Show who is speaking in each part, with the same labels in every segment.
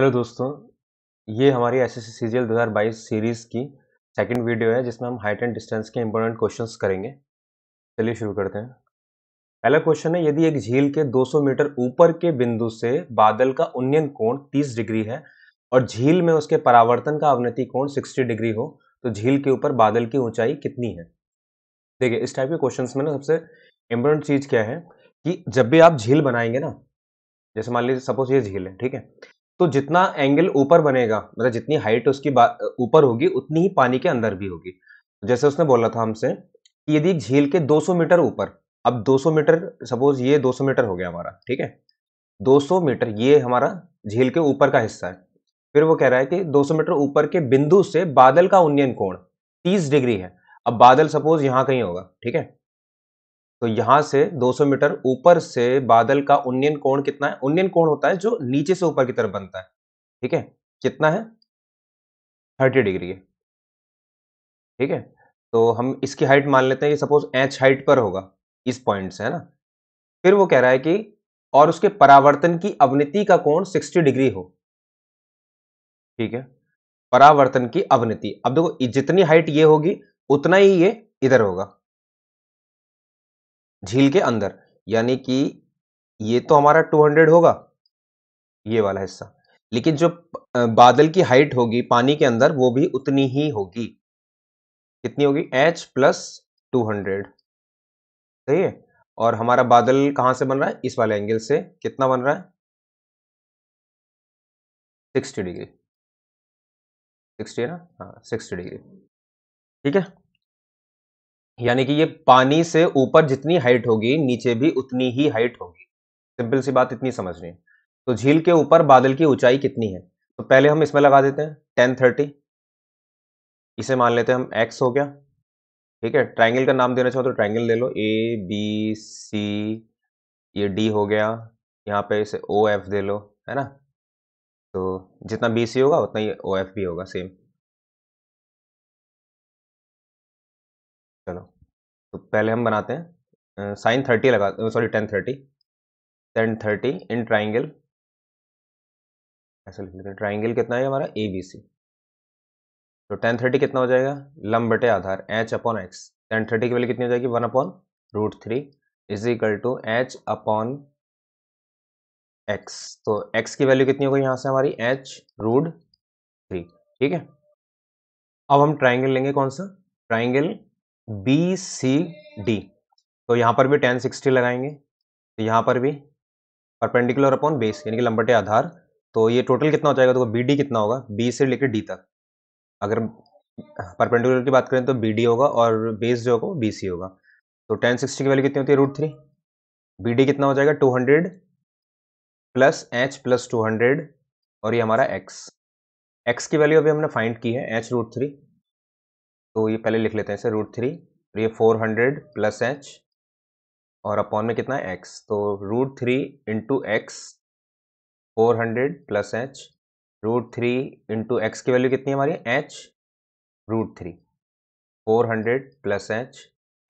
Speaker 1: Hello दोस्तों ये हमारी एस एस सी दो हज़ार बाईस सीरीज़ की सेकंड वीडियो है जिसमें हम हाइट एंड डिस्टेंस के इम्पोर्टेंट क्वेश्चंस करेंगे चलिए शुरू करते हैं पहला क्वेश्चन है यदि एक झील के 200 मीटर ऊपर के बिंदु से बादल का उन्नयन कोण 30 डिग्री है और झील में उसके परावर्तन का अवनति कोण 60 डिग्री हो तो झील के ऊपर बादल की ऊँचाई कितनी है देखिए इस टाइप के क्वेश्चन में ना सबसे इम्पोर्टेंट चीज़ क्या है कि जब भी आप झील बनाएंगे ना जैसे मान लीजिए सपोज ये झील है ठीक है तो जितना एंगल ऊपर बनेगा मतलब जितनी हाइट उसकी ऊपर होगी उतनी ही पानी के अंदर भी होगी जैसे उसने बोला था हमसे कि यदि झील के 200 मीटर ऊपर अब 200 मीटर सपोज ये 200 मीटर हो गया हमारा ठीक है 200 मीटर ये हमारा झील के ऊपर का हिस्सा है फिर वो कह रहा है कि 200 मीटर ऊपर के बिंदु से बादल का उन्नयन कोण 30 डिग्री है अब बादल सपोज यहाँ कहीं होगा ठीक है तो यहां से 200 मीटर ऊपर से बादल का उन्नयन कोण कितना है उन्नयन कोण होता है जो नीचे से ऊपर की तरफ बनता है ठीक है कितना है 30 डिग्री है ठीक है तो हम इसकी हाइट मान लेते हैं कि सपोज एच हाइट पर होगा इस पॉइंट से है ना फिर वो कह रहा है कि और उसके परावर्तन की अवनीति का कोण 60
Speaker 2: डिग्री हो ठीक है परावर्तन की अवनीति अब देखो जितनी हाइट ये होगी उतना ही ये इधर होगा
Speaker 1: झील के अंदर यानी कि ये तो हमारा 200 होगा ये वाला हिस्सा लेकिन जो बादल की हाइट होगी पानी के अंदर वो भी उतनी ही होगी कितनी होगी एच प्लस टू हंड्रेड सही है और हमारा बादल कहां से बन रहा है इस वाले एंगल से कितना बन रहा है
Speaker 2: सिक्सटी डिग्री सिक्सटी है ना हाँ सिक्सटी डिग्री ठीक है यानी कि ये पानी से ऊपर जितनी हाइट
Speaker 1: होगी नीचे भी उतनी ही हाइट होगी सिंपल सी बात इतनी समझ है तो झील के ऊपर बादल की ऊंचाई कितनी है तो पहले हम इसमें लगा देते हैं टेन थर्टी इसे मान लेते हैं हम एक्स हो गया ठीक है ट्राइंगल का नाम देना चाहो तो ट्राइंगल ले लो ए बी सी ये डी हो गया यहाँ पे इसे ओ एफ दे लो है ना
Speaker 2: तो जितना बी सी होगा उतना ही ओ एफ भी होगा सेम चलो तो पहले हम बनाते हैं साइन थर्टी लगा sorry tan thirty tan thirty in triangle ऐसा लिख लेते हैं ट्राइंगल कितना है हमारा ए बी सी तो टेन थर्टी कितना हो
Speaker 1: जाएगा लम बटे आधार H upon X tan thirty की वैल्यू कितनी हो जाएगी one upon root three is equal to H upon x तो एक्स की वैल्यू कितनी होगी यहाँ से हमारी एच रूट थ्री ठीक है अब हम ट्राइंगल लेंगे कौन सा ट्राइंगल बी सी डी तो यहां पर भी टेन सिक्सटी लगाएंगे तो यहां पर भी परपेंडिकुलर अपॉन बेस यानी कि लंबटे आधार तो ये टोटल कितना हो जाएगा तो बी डी कितना होगा बी से लेकर डी तक अगर परपेंडिकुलर की बात करें तो बी डी होगा और बेस जो होगा बी सी होगा तो टेन सिक्सटी की वैल्यू कितनी होती है रूट थ्री बी डी कितना हो जाएगा two hundred plus H plus two hundred और ये हमारा एक्स एक्स की वैल्यू अभी हमने फाइंड की है एच रूट थ्री तो ये पहले लिख लेते हैं सर रूट थ्री और ये फोर हंड्रेड प्लस एच और अपॉन में कितना है एक्स तो root three into X four hundred plus H root three into X की वैल्यू कितनी है हमारी H root three four hundred plus H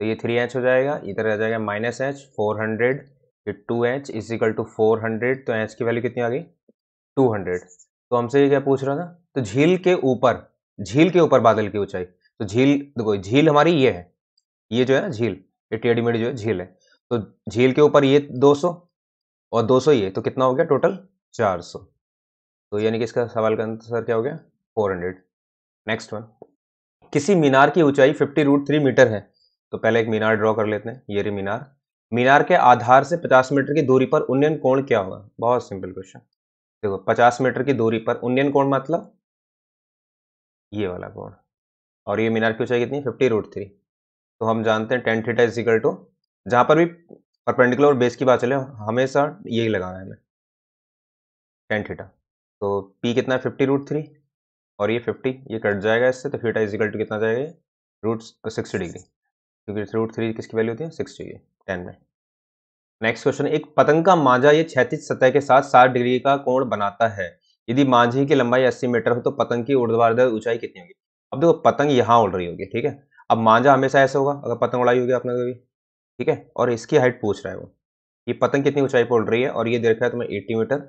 Speaker 1: तो ये थ्री एच हो जाएगा इधर आ जाएगा माइनस एच फोर हंड्रेड ये two H is equal to four hundred तो एच की वैल्यू कितनी आ गई टू हंड्रेड तो हमसे ये क्या पूछ रहा था तो झील के ऊपर झील के ऊपर बादल की ऊंचाई तो झील देखो झील हमारी ये है ये जो है ना झील ये टेढ़ी मेढ़ी जो है झील है तो झील के ऊपर ये 200 और 200 ये तो कितना हो गया टोटल 400 तो यानी कि इसका सवाल का आंसर क्या हो गया 400 नेक्स्ट वन किसी मीनार की ऊंचाई फिफ्टी रूट थ्री मीटर है तो पहले एक मीनार ड्रॉ कर लेते हैं ये रे मीनार मीनार के आधार से 50 मीटर की दूरी पर उन्नयन कोण क्या होगा बहुत सिंपल क्वेश्चन देखो 50 मीटर की दूरी पर उन्नयन कोण मतलब ये वाला कोण और ये मीनार की ऊंचाई कितनी फिफ्टी रूट थ्री तो हम जानते हैं tan theta is equal to जहाँ पर भी परपेंडिकुलर और बेस की बात चले हमेशा यही लगाना है हमें टेन थीटा तो पी कितना है फिफ्टी रूट थ्री और ये फिफ्टी ये कट जाएगा इससे तो थीटा इक्वल टू कितना जाएगा रूट सिक्सटी डिग्री क्योंकि रूट थ्री किसकी वैल्यू होती है सिक्सटी की टेन में नेक्स्ट क्वेश्चन एक पतंग का मांझा ये क्षैतिज सतह के साथ साठ डिग्री का कोण बनाता है यदि मांझे की लंबाई अस्सी मीटर हो तो पतंग की ऊर्ध्वाधर ऊंचाई कितनी होगी अब देखो पतंग यहाँ उड़ रही होगी ठीक है अब मांझा हमेशा ऐसे होगा अगर पतंग उड़ाई होगी आपने कभी ठीक है और इसकी हाइट पूछ रहा है वो ये पतंग कितनी ऊंचाई पर उड़ रही है और ये दे रखा है तुम्हें एट्टी मीटर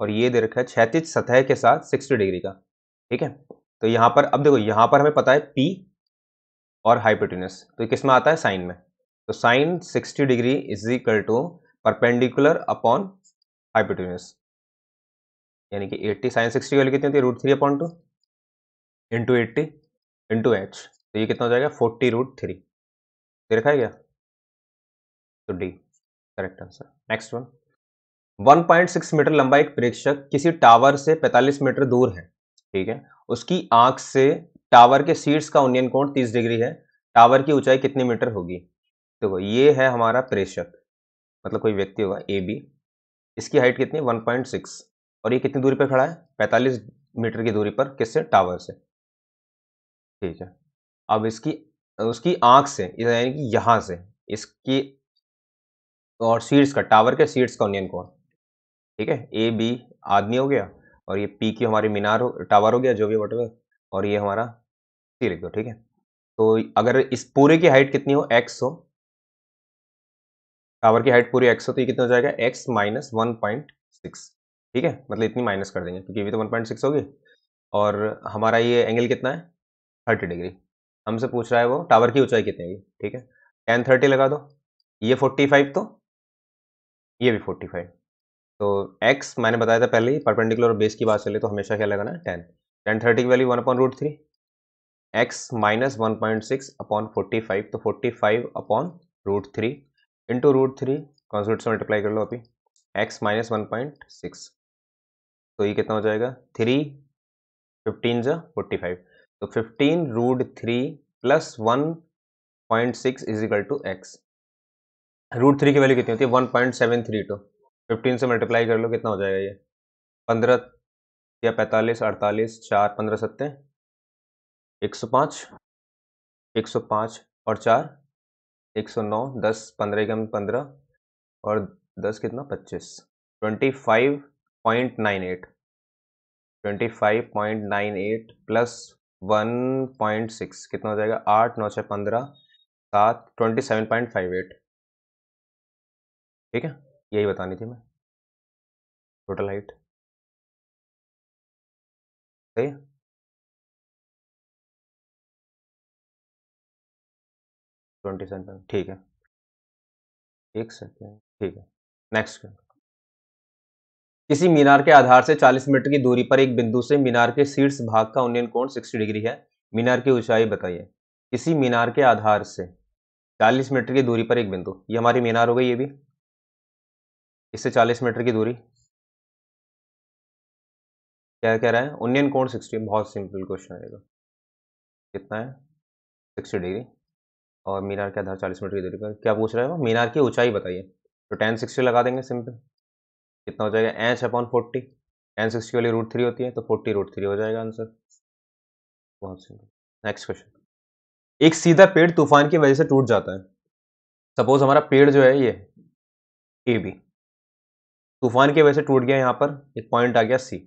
Speaker 1: और ये दे रखा है छैतीस सतह के साथ सिक्सटी डिग्री का ठीक है तो यहाँ पर अब देखो यहाँ पर हमें पता है पी और हाइपोटिनस तो किस में आता है साइन में तो sine sixty degree is equal to perpendicular upon hypotenuse यानी कि एट्टी साइन सिक्सटी वाली कितनी होती है root three upon two into eighty into H तो ये कितना हो जाएगा फोर्टी रूट थ्री ये रखा है क्या तो D correct answer next one 1.6 metre लंबा एक प्रेक्षक किसी टावर से 45 मीटर दूर है ठीक है उसकी आंख से टावर के सीट्स का ऑनियन कोण 30 डिग्री है टावर की ऊंचाई कितनी मीटर होगी देखो तो ये है हमारा प्रेक्षक मतलब कोई व्यक्ति होगा ए बी इसकी हाइट कितनी 1.6 और ये कितनी दूरी पर खड़ा है 45 मीटर की दूरी पर किससे टावर से ठीक है अब इसकी उसकी आँख से यानी कि यहाँ से इसकी और सीड्स का टावर के सीड्स का ऑनियन कौन ठीक है ए बी आदमी हो गया और ये पी की हमारी मीनार हो टावर हो गया जो भी वटवे और ये हमारा सी लिख दो ठीक है तो अगर इस पूरे की हाइट कितनी हो एक्स हो टावर की हाइट पूरी एक्स हो तो ये कितना हो जाएगा X minus one point six ठीक है मतलब इतनी माइनस कर देंगे क्योंकि ये भी तो वन पॉइंट सिक्स होगी और हमारा ये एंगल कितना है थर्टी डिग्री हमसे पूछ रहा है वो टावर की ऊंचाई कितनी है ठीक है टेन थर्टी लगा दो ये फोर्टी फाइव तो ये भी फोर्टी फाइव तो एक्स मैंने बताया था पहले ही परपेंडिकुलर बेस की बात चले तो हमेशा क्या लगाना है टेन टेन थर्टी की value one upon root three X minus one point six upon forty five तो forty five upon root three into root three कॉन्सूट से मल्टीप्लाई कर लो अभी X minus one point six तो ये कितना हो जाएगा थ्री फिफ्टीन जो फोर्टी फाइव तो fifteen root three plus one point six is equal to X root three की वैल्यू कितनी होती है one point seven three two fifteen से मल्टीप्लाई कर लो कितना हो जाएगा ये पंद्रह या पैंतालीस अड़तालीस चार पंद्रह सत्ते एक सौ पाँच एक सौ पाँच और चार एक सौ नौ दस पंद्रह के पंद्रह और दस कितना पच्चीस twenty five point nine eight twenty five point nine eight plus one point six
Speaker 2: कितना हो जाएगा आठ नौ छः पंद्रह सात twenty seven point five eight ठीक है यही बतानी थी मैं टोटल हाइट सही ट्वेंटी सेवन ठीक है एक सेकेंड ठीक है नेक्स्ट किसी मीनार के आधार से 40
Speaker 1: मीटर की दूरी पर एक बिंदु से मीनार के शीर्ष भाग का उन्नयन कोण 60 डिग्री है मीनार की ऊंचाई बताइए किसी मीनार के आधार से 40 मीटर की दूरी पर एक बिंदु ये हमारी मीनार हो गई
Speaker 2: ये भी इससे 40 मीटर की दूरी क्या कह रहा है उन्नयन कोण 60 बहुत सिंपल क्वेश्चन आएगा तो। कितना है
Speaker 1: सिक्सटी डिग्री और मीनार के आधार चालीस मीटर की दूरी पर क्या पूछ रहे हो मीनार की ऊंचाई बताइए तो टेन सिक्सटी लगा देंगे सिंपल कितना हो जाएगा एच अपॉन फोर्टी एन सिक्सटी वाली रूट थ्री होती है तो फोर्टी रूट थ्री हो जाएगा आंसर बहुत सिंपल नेक्स्ट क्वेश्चन एक सीधा पेड़ तूफान की वजह से टूट जाता है सपोज हमारा पेड़ जो है ये ए बी तूफान की वजह से टूट गया यहाँ पर एक पॉइंट आ गया सी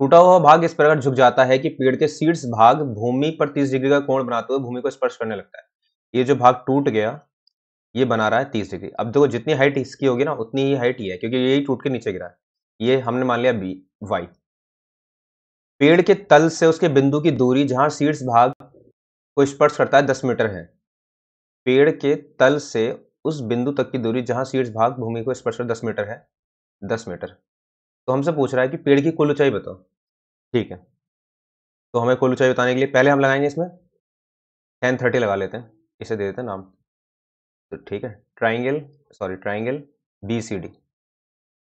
Speaker 1: टूटा हुआ भाग इस प्रकार झुक जाता है कि पेड़ के सीड्स भाग भूमि पर तीस डिग्री का कोण बनाते हुए भूमि को स्पर्श करने लगता है ये जो भाग टूट गया ये बना रहा है तीस डिग्री अब देखो जितनी हाइट इसकी होगी ना उतनी ही हाइट ये है क्योंकि यही टूट के नीचे गिरा है ये हमने मान लिया बी वाई पेड़ के तल से उसके बिंदु की दूरी जहां सीड्स भाग को स्पर्श करता है दस मीटर है पेड़ के तल से उस बिंदु तक की दूरी जहां शीर्ष भाग भूमि को स्पर्श कर दस मीटर है दस मीटर तो हमसे पूछ रहा है कि पेड़ की कुल ऊंचाई बताओ ठीक है तो हमें कुल ऊंचाई बताने के लिए पहले हम लगाएंगे इसमें टेन थर्टी लगा लेते हैं इसे दे देते हैं नाम तो ठीक है triangle sorry triangle B C D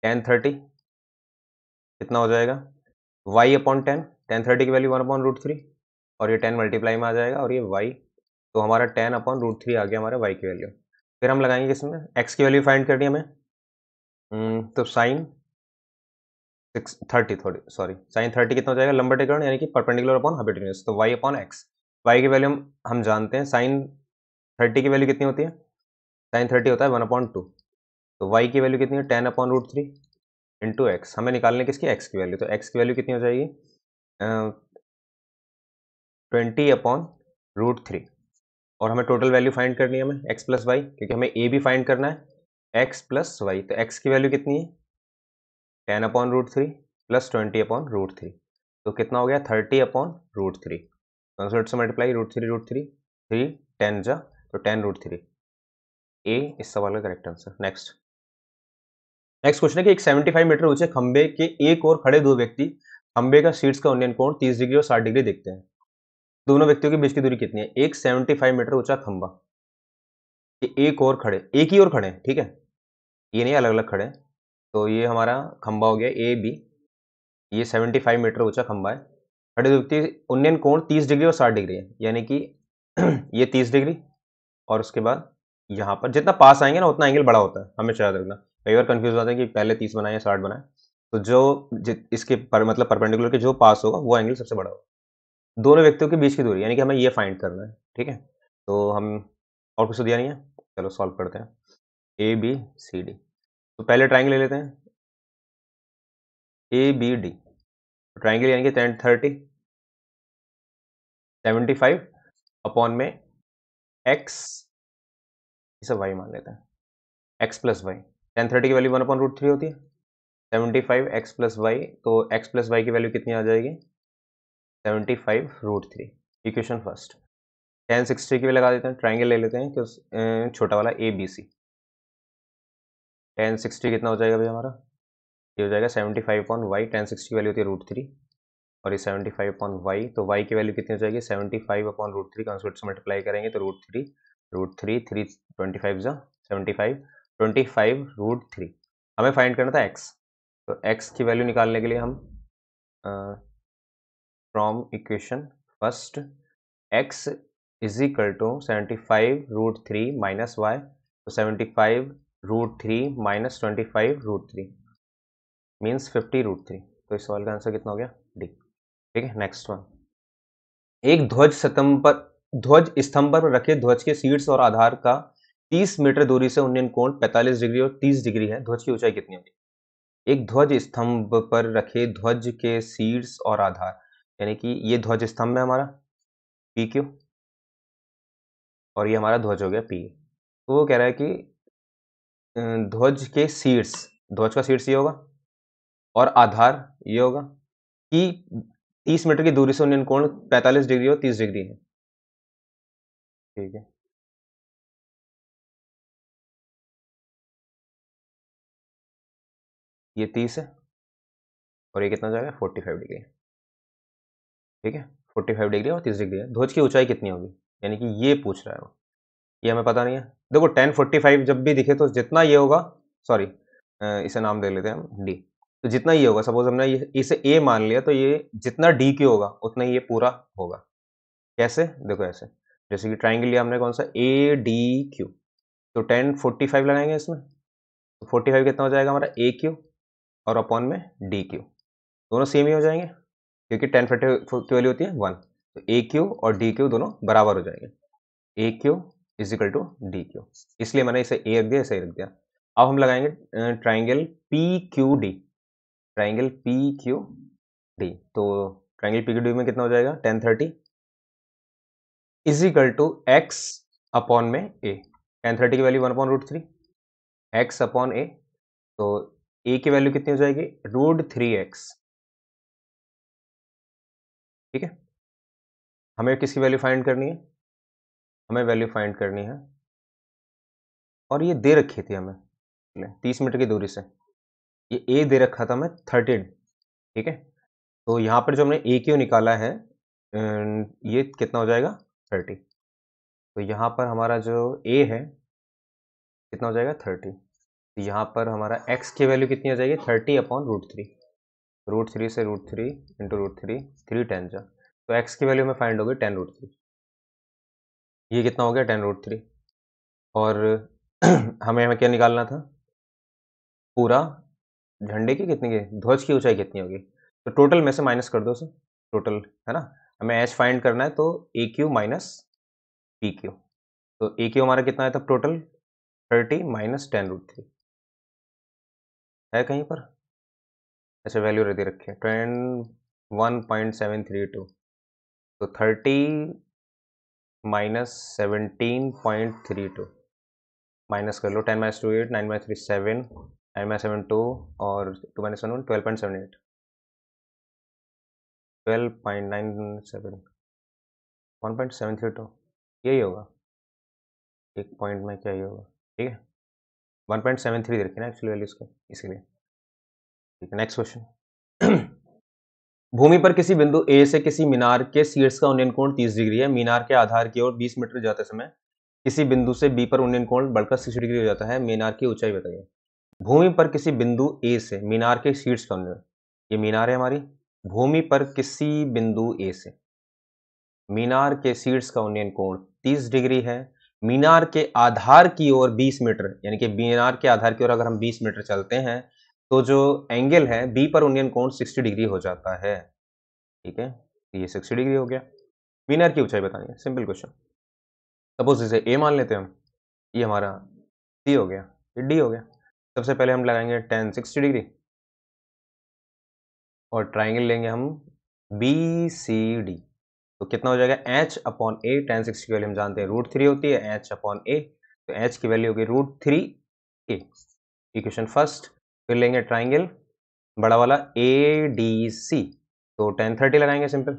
Speaker 1: tan thirty कितना हो जाएगा Y upon tan tan thirty की value one upon root three और ये टेन मल्टीप्लाई में आ जाएगा और ये वाई तो हमारा टेन अपॉन रूट थ्री आ गया हमारा वाई की वैल्यू फिर हम लगाएंगे इसमें एक्स की वैल्यू फाइंड करनी हमें हम्म, तो साइन सिक्स थर्टी थोड़ी सॉरी साइन थर्टी कितना हो जाएगा टिकरण यानी कि परपेंडिकुलर अपॉन हबिटेनियस तो वाई अपॉन एक्स वाई की वैल्यू हम जानते हैं साइन थर्टी की वैल्यू कितनी होती है साइन थर्टी होता है वन अपॉइंट टू तो वाई की वैल्यू कितनी है ten upon root three into X हमें निकालने किसकी एक्स की वैल्यू तो एक्स की वैल्यू कितनी हो जाएगी ट्वेंटी अपॉन रूट थ्री और हमें टोटल वैल्यू फाइंड करनी है हमें एक्स प्लस वाई क्योंकि हमें ए भी फाइंड करना है एक्स प्लस वाई तो एक्स की वैल्यू कितनी है ten upon root three plus twenty upon root three तो कितना हो गया थर्टी अपॉन रूट थ्री कंसर्ट तो से multiply root three root three three ten जा तो टेन रूट थ्री ए इस सवाल का correct answer next next question है कि एक 75 मीटर ऊंचे खंबे के एक और खड़े दो व्यक्ति खंबे का सीट्स का उन्नयन कोण 30 डिग्री और 60 डिग्री देखते हैं दोनों व्यक्तियों के बीच की दूरी कितनी है एक 75 मीटर ऊंचा खंबा एक और खड़े एक ही और खड़े हैं ठीक है ये नहीं अलग अलग खड़े तो ये हमारा खंबा हो गया ए बी ये सेवेंटी मीटर ऊंचा खंबा है खड़े दो व्यक्ति उन्नयन कोण तीस डिग्री और साठ डिग्री है यानी कि ये तीस डिग्री और उसके बाद यहाँ पर जितना पास आएंगे ना उतना एंगल बड़ा होता है हमेशा याद रखना कई बार कन्फ्यूज होता है कि पहले तीस बनाए या साठ बनाए तो जो इसके पर, मतलब परपेंडिकुलर के जो पास होगा वो एंगल सबसे बड़ा होगा दोनों व्यक्तियों के बीच की दूरी यानी कि हमें ये फाइंड
Speaker 2: करना है ठीक है तो हम और कुछ तो दिया नहीं है चलो सॉल्व करते हैं ए बी सी डी तो पहले ट्राइंगल ले लेते हैं ए बी डी ट्राइंगल यानी कि tan thirty seventy five upon में एक्स इसे वाई मान लेते हैं
Speaker 1: X plus Y tan thirty की value one upon root three होती है seventy five X plus Y तो एक्स प्लस वाई की वैल्यू कितनी आ जाएगी seventy five root three equation first tan sixty की भी लगा देते हैं ट्राइंगल ले लेते हैं कि छोटा वाला A B C tan sixty कितना हो जाएगा भाई हमारा ये हो जाएगा seventy five upon Y tan sixty की वैल्यू होती है रूट थ्री और ये सेवेंटी फाइव अपॉन वाई तो वाई की वैल्यू कितनी हो जाएगी seventy five upon root three कॉन्सवर्ट से मल्टीप्लाई करेंगे तो root three root three three twenty five जो seventy five twenty five root three हमें फाइंड करना था एक्स तो एक्स की वैल्यू निकालने के लिए हम from equation first X is equal to seventy five root three minus Y तो seventy five root three minus twenty five root three means fifty root three तो इस सवाल का आंसर कितना हो गया डी ठीक है नेक्स्ट वन एक ध्वज सतम पर ध्वज स्तंभ पर रखे ध्वज के सीड्स और आधार का 30 मीटर दूरी से उन्नयन कोण 45 डिग्री और 30 डिग्री है ध्वज की ऊंचाई कितनी होगी एक ध्वज स्तंभ पर रखे ध्वज के सीड्स और आधार यानी कि ये ध्वज स्तंभ है हमारा पी क्यू और ये हमारा ध्वज हो गया पी तो वो कह रहा है कि ध्वज के सीड्स ध्वज का सीड्स ये होगा और आधार ये होगा
Speaker 2: कि 30 मीटर की दूरी से उन्नयन कोण 45 डिग्री और 30 डिग्री है ठीक है ये तीस है और ये कितना जाएगा फोर्टी फाइव डिग्री ठीक है फोर्टी फाइव डिग्री और तीस डिग्री है ध्वज की ऊंचाई कितनी होगी
Speaker 1: यानी कि ये पूछ रहा है वो ये हमें पता नहीं है देखो टेन फोर्टी फाइव जब भी दिखे तो जितना ये होगा सॉरी इसे नाम दे लेते हैं हम डी तो जितना ये होगा सपोज हमने ये इसे ए मान लिया तो ये जितना डी के होगा उतना ये पूरा होगा कैसे देखो ऐसे जैसे कि ट्राइंगल लिया हमने कौन सा ए डी क्यू तो टेन फोर्टी फाइव लगाएंगे इसमें तो फोर्टी फाइव कितना हो जाएगा हमारा ए क्यू और अपॉन में डी क्यू दोनों सेम ही हो जाएंगे क्योंकि टेन फोर्टी की वैल्यू होती है वन तो ए क्यू और डी क्यू दोनों बराबर हो जाएंगे A Q is equal to D Q इसलिए मैंने इसे ए रख दिया इसे रख दिया अब हम लगाएंगे triangle P Q D triangle P Q D तो ट्राइंगल पी क्यू डी में कितना हो जाएगा tan thirty is equal to x upon में ए टेन थर्टी की value one upon root three
Speaker 2: x upon a तो ए की value कितनी हो जाएगी रूट थ्री एक्स ठीक है हमें किसकी वैल्यू फाइंड करनी है हमें वैल्यू फाइंड करनी है और ये दे रखी थी हमें
Speaker 1: तीस मीटर की दूरी से ये ए दे रखा था हमें थर्टीन ठीक है तो यहाँ पर जो हमने ए क्यू निकाला है अं, ये कितना हो जाएगा थर्टी तो यहाँ पर हमारा जो ए है कितना हो जाएगा थर्टी तो यहाँ पर हमारा एक्स की वैल्यू कितनी हो जाएगी thirty upon root three root three से root three into root three three ten जा तो एक्स की वैल्यू में फाइंड होगी टेन रूट थ्री ये कितना हो गया टेन रूट थ्री और हमें हमें क्या निकालना था पूरा झंडे की कितनी ध्वज की ऊंचाई कितनी होगी तो टोटल में से माइनस कर दो उसे टोटल है ना हमें एच फाइंड करना है तो A Q minus
Speaker 2: P Q तो ए क्यू हमारा कितना है तब total thirty minus ten root three है कहीं पर अच्छा वैल्यू दे रखी है ten one point seven three two तो thirty
Speaker 1: minus seventeen point three two minus कर लो ten minus two eight nine minus three seven nine minus seven two और two minus one twelve point seven eight
Speaker 2: twelve point nine seven one point seven three two यही होगा एक point में क्या ही होगा ठीक है वन पॉइंट सेवन थ्री देखिए ना एक्चुअली वैल्यू इसके इसीलिए ठीक है नेक्स्ट क्वेश्चन
Speaker 1: भूमि पर किसी बिंदु ए से किसी मीनार के शीर्ष का उन्नयन कोण 30 डिग्री है मीनार के आधार की ओर 20 मीटर जाते समय किसी बिंदु से बी पर उन्नयन कोण बढ़कर 60 डिग्री हो जाता है मीनार की ऊंचाई बताइए भूमि पर किसी बिंदु ए से मीनार के शीर्ष का उन्नयन ये मीनार है हमारी भूमि पर किसी बिंदु ए से मीनार के सीड्स का उन्नयन कोण 30 डिग्री है मीनार के आधार की ओर 20 मीटर यानी कि मीनार के आधार की ओर अगर हम 20 मीटर चलते हैं तो जो एंगल है बी पर उन्नयन कोण 60 डिग्री हो जाता है ठीक है तो ये 60 डिग्री हो गया मीनार की ऊंचाई बतानी है सिंपल क्वेश्चन
Speaker 2: सपोज इसे ए मान लेते हैं हम ये हमारा सी हो गया डी हो गया सबसे पहले हम लगाएंगे टेन सिक्सटी डिग्री और
Speaker 1: ट्राइंगल लेंगे हम बी सी डी तो कितना हो जाएगा H upon a tan six की वैल्यू हम जानते हैं रूट थ्री होती है एच अपॉन ए तो एच की वैल्यू होगी root three a equation first फिर लेंगे ट्राइंगल बड़ा वाला ए डी सी तो टेन थर्टी लगाएंगे सिंपल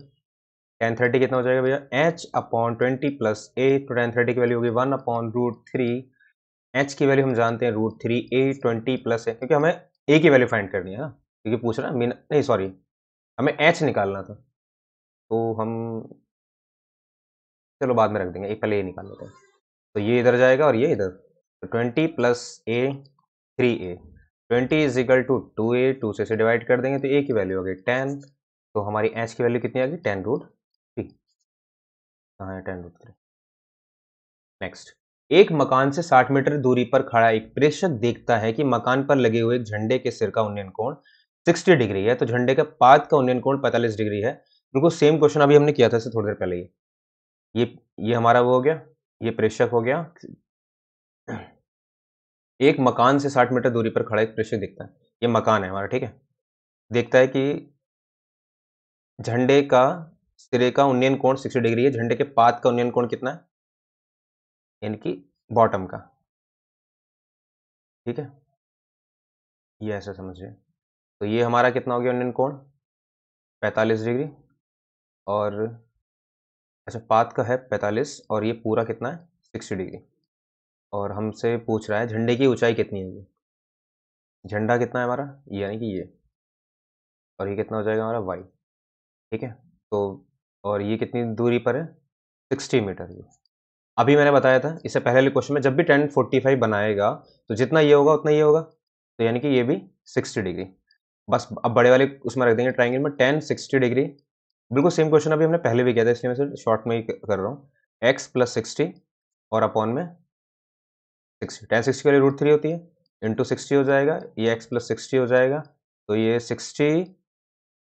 Speaker 1: टेन थर्टी कितना हो जाएगा भैया h upon twenty plus a तो टेन थर्टी की वैल्यू होगी one upon root three h की वैल्यू हम जानते हैं root three a twenty plus a क्योंकि हमें ए की वैल्यू फाइंड करनी है ना क्योंकि पूछ रहा है मीना नहीं सॉरी हमें एच निकालना था तो हम चलो बाद में रख देंगे एक पहले ये निकाल लेते हैं तो ये इधर जाएगा और ये इधर तो twenty plus a three a twenty is equal to two a two से डिवाइड कर देंगे तो ए की वैल्यू आ गई टेन तो हमारी एच की वैल्यू कितनी आ गई टेन रूट थ्री कहाँ है टेन रूट थ्री नेक्स्ट एक मकान से 60 मीटर दूरी पर खड़ा एक प्रेषक देखता है कि मकान पर लगे हुए झंडे के सिर का उन्नयन कोण 60 डिग्री है तो झंडे के पात का उन्नयन कोण 45 डिग्री है उनको सेम क्वेश्चन अभी हमने किया था इससे थोड़ी देर पहले ये ये हमारा वो हो गया ये प्रेषक हो गया एक मकान से 60 मीटर दूरी पर खड़ा एक प्रेषक दिखता है ये मकान है हमारा ठीक है देखता है कि
Speaker 2: झंडे का सिरे का उन्नयन कोण सिक्सटी डिग्री है झंडे के पात का उन्नयन कोण कितना है यानी कि बॉटम का ठीक है ये ऐसा समझिए तो ये हमारा कितना हो गया इंडियन कोण
Speaker 1: पैंतालीस डिग्री और अच्छा पात का है पैंतालीस और ये पूरा कितना है सिक्सटी डिग्री और हमसे पूछ रहा है झंडे की ऊंचाई कितनी है ये झंडा कितना है हमारा यानी कि ये और ये कितना हो जाएगा हमारा वाई ठीक है तो और ये कितनी दूरी पर है सिक्सटी मीटर ये अभी मैंने बताया था इससे पहले क्वेश्चन में जब भी टेन फोर्टी फाइव बनाएगा तो जितना ये होगा उतना ये होगा तो यानी कि ये भी सिक्सटी डिग्री बस अब बड़े वाले उसमें रख देंगे ट्राइंगल में टेन सिक्सटी डिग्री बिल्कुल सेम क्वेश्चन अभी हमने पहले भी किया था इसलिए मैं शॉर्ट में ही कर रहा हूँ एक्स प्लस सिक्सटी और अपॉन में सिक्सटी टेन सिक्सटी वाली रूट थ्री होती है इंटू सिक्सटी हो जाएगा ये एक्स प्लस सिक्सटी हो जाएगा तो ये sixty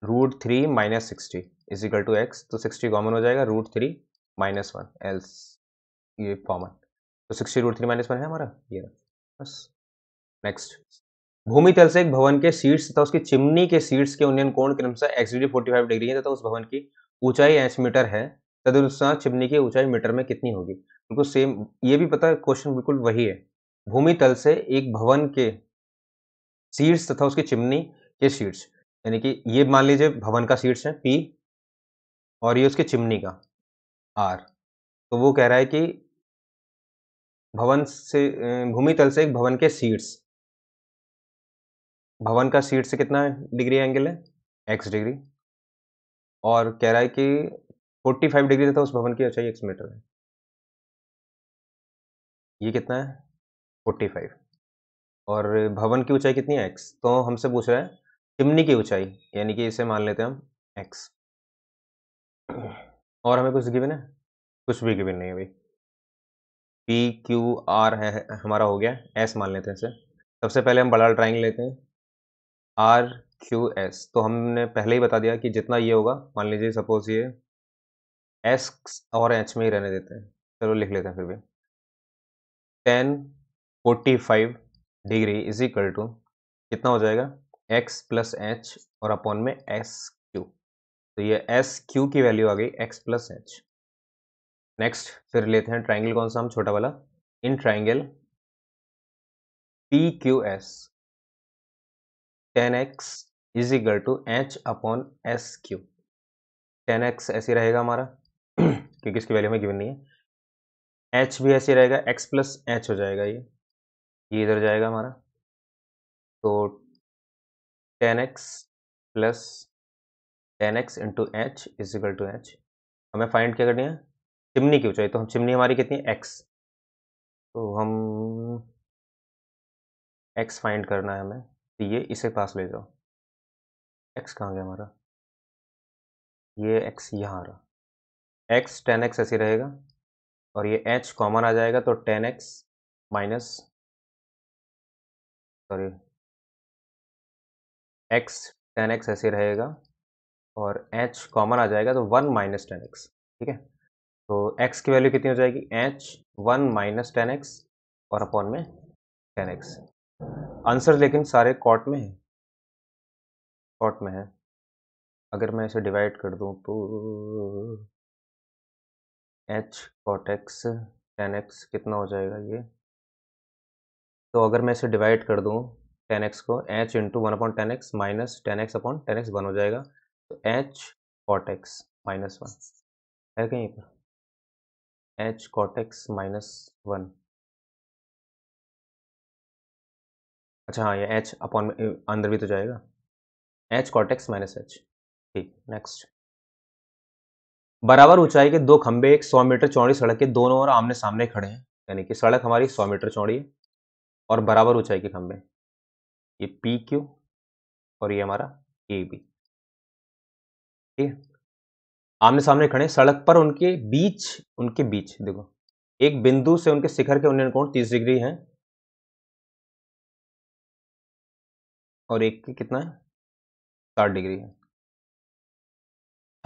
Speaker 1: root three minus sixty is equal to x तो सिक्सटी कॉमन हो जाएगा root three minus one else ये कॉमन तो sixty root three minus one है हमारा
Speaker 2: ये बस
Speaker 1: नेक्स्ट भूमि तल से एक भवन के सीट्स तथा उसकी चिमनी के सीट्स के उन्नयन कोण क्रमशः x degree forty five degree है तथा उस भवन की ऊंचाई एच मीटर है तदनुसार चिमनी की ऊंचाई मीटर में कितनी होगी बिल्कुल सेम ये भी पता है क्वेश्चन बिल्कुल वही है भूमि तल से एक भवन के सीट्स तथा उसकी चिमनी के सीट्स यानी कि ये मान लीजिए भवन का सीट्स है पी और ये उसकी चिमनी का आर तो वो कह रहा है कि भवन से भूमि तल से एक भवन के सीट्स भवन का सीट से कितना डिग्री एंगल है एक्स डिग्री
Speaker 2: और कह रहा है कि 45 डिग्री था तो उस भवन की ऊंचाई एक्स मीटर है ये कितना है 45 और भवन की ऊंचाई कितनी है एक्स तो हमसे पूछ रहा है चिमनी की ऊंचाई यानी कि इसे मान
Speaker 1: लेते हैं हम एक्स और हमें कुछ गिवन है कुछ भी गिवन नहीं है भाई पी क्यू आर है हमारा हो गया एस मान लेते हैं इसे सबसे पहले हम बड़ा ड्राइंग लेते हैं आर क्यू एस तो हमने पहले ही बता दिया कि जितना ये होगा मान लीजिए सपोज ये एस और एच में ही रहने देते हैं चलो लिख लेते हैं फिर भी tan forty five degree is equal to कितना हो जाएगा एक्स प्लस एच और अपॉन में एस क्यू तो ये एस क्यू की वैल्यू आ गई एक्स प्लस एच नेक्स्ट फिर लेते हैं ट्राइंगल कौन सा हम छोटा वाला in triangle P Q S tan x is equal to H upon S Q tan x ऐसे रहेगा हमारा क्योंकि इसकी वैल्यू हमें गिवन नहीं है
Speaker 2: एच भी ऐसे रहेगा एक्स प्लस एच हो जाएगा ये ये इधर जाएगा हमारा तो tan x plus tan x into h is equal to h हमें फाइंड क्या करनी है चिमनी क्यों चाहिए तो हम चिमनी हमारी कितनी है एक्स तो हम एक्स फाइंड करना है हमें ये इसे पास ले जाओ एक्स कहाँ गया हमारा ये एक्स यहाँ आ रहा एक्स टेन एक्स ऐसे रहेगा और ये एच कॉमन आ जाएगा तो tan x minus sorry x tan x ऐसे रहेगा और एच कॉमन आ जाएगा तो वन माइनस टेन एक्स ठीक है तो एक्स की वैल्यू
Speaker 1: कितनी हो जाएगी h one minus tan x और अपॉन में टेन एक्स
Speaker 2: आंसर लेकिन सारे कॉट में है कॉट में है अगर मैं इसे डिवाइड कर दूं तो h
Speaker 1: cot x tan x कितना हो जाएगा ये तो अगर मैं इसे डिवाइड कर दूं टेन एक्स को h into one upon tan x minus tan x upon tan x one हो जाएगा
Speaker 2: तो h cot x minus one है कहीं पर h cot x minus one अच्छा हाँ ये एच अपॉन अंदर भी तो जाएगा एच कॉटेक्स माइनस एच
Speaker 1: ठीक नेक्स्ट बराबर ऊंचाई के दो खंबे एक सौ मीटर चौड़ी सड़क के दोनों ओर आमने सामने खड़े हैं यानी कि सड़क हमारी सौ मीटर चौड़ी है और बराबर ऊंचाई के
Speaker 2: खंबे ये पी क्यू और ये हमारा ए बी ठीक है आमने सामने खड़े सड़क पर उनके बीच उनके बीच देखो एक बिंदु से उनके शिखर के उन्नयन कोण तीस डिग्री हैं और एक की कितना है साठ डिग्री है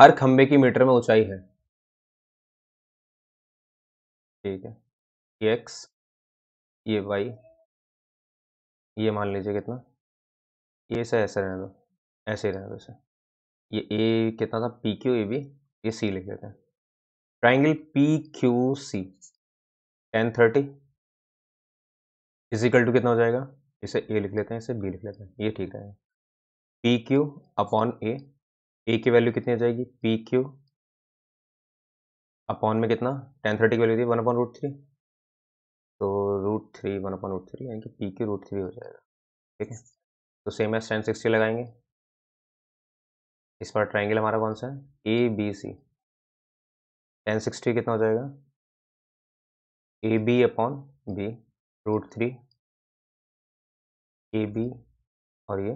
Speaker 2: हर खंबे की मीटर में ऊंचाई है ठीक है ये एक्स ये वाई ये मान लीजिए कितना ये से ऐसे रहने दो ऐसे रहने दो इसे ये ए कितना था पी क्यू ए बी ये सी लिख लेते हैं
Speaker 1: triangle P Q C tan thirty equal to कितना हो जाएगा इसे ए लिख लेते हैं इसे बी लिख लेते हैं ये ठीक रहेगा P Q upon a a की वैल्यू कितनी आ जाएगी पी क्यू अपॉन में कितना टेन थर्टी की वैल्यू थी वन अपॉन रूट थ्री तो root three one upon root three यानी कि पी क्यू रूट थ्री
Speaker 2: हो जाएगा ठीक है तो सेम एस टेन सिक्सटी लगाएंगे इस बार ट्राइंगल हमारा कौन सा है A B C tan sixty कितना हो जाएगा A B upon B root three A B और ये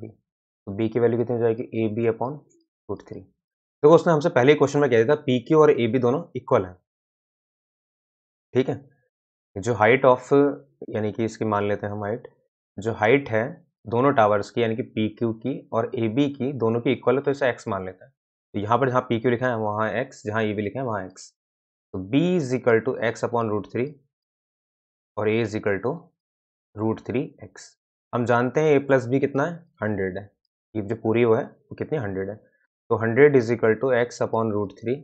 Speaker 2: बी तो बी की वैल्यू कितनी हो जाएगी A B upon
Speaker 1: root three देखो उसने हमसे पहले क्वेश्चन में कह दिया था पी क्यू और ए बी दोनों इक्वल हैं ठीक है जो हाइट ऑफ यानी कि इसकी मान लेते हैं हम हाइट जो हाइट है दोनों टावर्स की यानी कि पी क्यू की और ए बी की दोनों की इक्वल है तो इसे एक्स मान लेते हैं तो यहाँ पर जहाँ पी क्यू लिखा है वहाँ एक्स जहाँ ए बी लिखा है वहाँ एक्स तो b is equal to x upon root three और a is equal to root three x हम जानते हैं ए प्लस बी कितना है हंड्रेड है ये जो पूरी वो है वो कितनी हंड्रेड है तो hundred is equal to x upon root three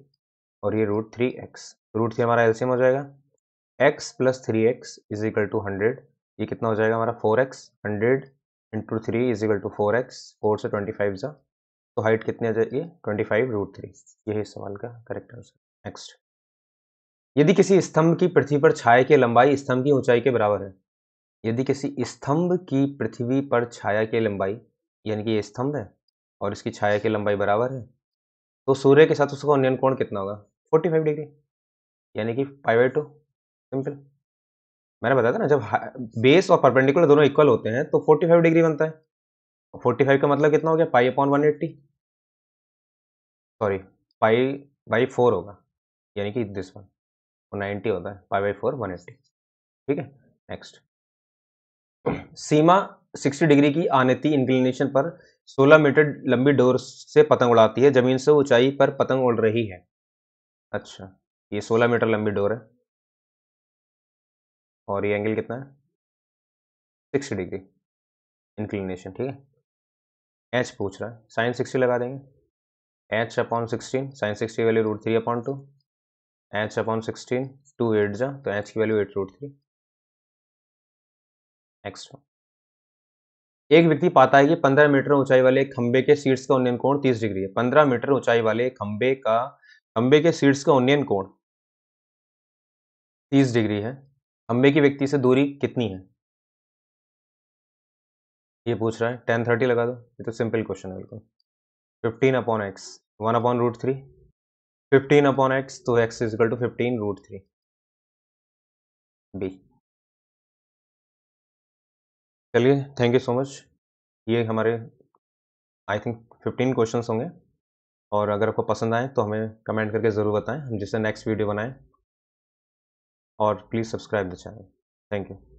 Speaker 1: और ये root three x root three हमारा एल्सियम हो जाएगा x plus three x is equal to hundred ये कितना हो जाएगा हमारा four x hundred into three is equal to four x four से ट्वेंटी फाइव जा तो हाइट कितनी आ जाएगी ट्वेंटी फाइव रूट थ्री यही सवाल का करेक्ट आंसर नेक्स्ट यदि किसी स्तंभ की पृथ्वी पर छाया की लंबाई स्तंभ की ऊंचाई के बराबर है यदि किसी स्तंभ की पृथ्वी पर छाया की लंबाई यानी कि ये स्तंभ है और इसकी छाया की लंबाई बराबर है तो सूर्य के साथ उसका अन्य कोण कितना होगा फोर्टी फाइव डिग्री यानी कि फाइव बाई टू सिंपल मैंने बताया था ना जब बेस और परपेंडिकुलर दोनों इक्वल होते हैं तो फोर्टी फाइव डिग्री बनता है फोर्टी फाइव का मतलब कितना हो गया pi upon one eighty
Speaker 2: sorry pi by four होगा यानी कि दिस वन नाइन्टी होता है pi by four one eighty ठीक है नेक्स्ट
Speaker 1: सीमा 60 डिग्री की आनेती इंक्लिनेशन पर 16 मीटर लंबी डोर से
Speaker 2: पतंग उड़ाती है जमीन से ऊंचाई पर पतंग उड़ रही है अच्छा ये 16 मीटर लंबी डोर है और ये एंगल कितना है 60 डिग्री इंक्लिनेशन ठीक है एच पूछ रहा है साइन सिक्सटी लगा
Speaker 1: देंगे h upon sixteen sine sixty value root three upon two H upon sixteen two eight जा तो एच की value eight root three extra एक व्यक्ति पाता है कि 15 मीटर ऊंचाई वाले खंबे के सीट्स का उन्नयन कोण 30 डिग्री है 15 मीटर ऊंचाई वाले खंबे का खंबे के सीट्स का उन्नयन कोण
Speaker 2: 30 डिग्री है खंबे की व्यक्ति से दूरी कितनी है ये पूछ रहा है टेन थर्टी लगा दो ये तो सिंपल क्वेश्चन है बिल्कुल fifteen upon x one upon root three fifteen upon x तो x equal to fifteen root three बी चलिए थैंक यू सो मच ये हमारे आई थिंक फिफ्टीन क्वेश्चन होंगे
Speaker 1: और अगर आपको पसंद आए तो हमें कमेंट करके ज़रूर बताएं हम जिससे नेक्स्ट वीडियो बनाएं और please subscribe the channel thank you